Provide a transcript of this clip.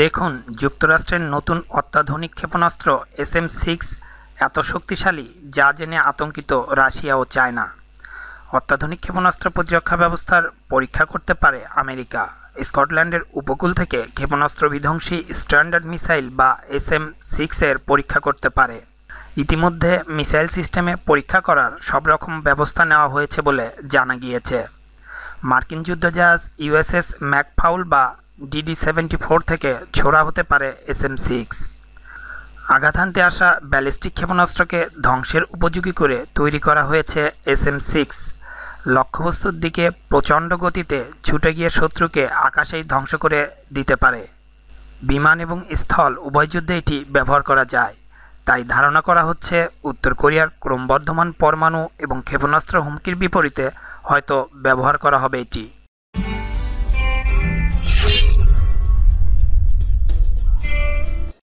দেখুন যুক্তরাষ্ট্রের নতুন অত্যাধুনিক ক্ষেপণাস্ত্র এস এম সিক্স এত শক্তিশালী যা জেনে আতঙ্কিত রাশিয়া ও চায়না অত্যাধুনিক ক্ষেপণাস্ত্র প্রতিরক্ষা ব্যবস্থার পরীক্ষা করতে পারে আমেরিকা স্কটল্যান্ডের উপকূল থেকে ক্ষেপণাস্ত্র বিধ্বংসী স্ট্যান্ডার্ড মিসাইল বা এস এম সিক্সের পরীক্ষা করতে পারে ইতিমধ্যে মিসাইল সিস্টেমে পরীক্ষা করার সব রকম ব্যবস্থা নেওয়া হয়েছে বলে জানা গিয়েছে মার্কিন যুদ্ধজাহাজ ইউএসএস ম্যাকফাউল বা ডিডি সেভেন্টি ফোর থেকে ছোড়া হতে পারে এস এম সিক্স আঘাত হানতে আসা ব্যালিস্টিক ক্ষেপণাস্ত্রকে ধ্বংসের উপযোগী করে তৈরি করা হয়েছে এস এম সিক্স লক্ষ্যবস্তুর দিকে প্রচণ্ড গতিতে ছুটে গিয়ে শত্রুকে আকাশেই ধ্বংস করে দিতে পারে বিমান এবং স্থল উভয় যুদ্ধে এটি ব্যবহার করা যায় তাই ধারণা করা হচ্ছে উত্তর কোরিয়ার ক্রমবর্ধমান পরমাণু এবং ক্ষেপণাস্ত্র হুমকির বিপরীতে হয়তো ব্যবহার করা হবে এটি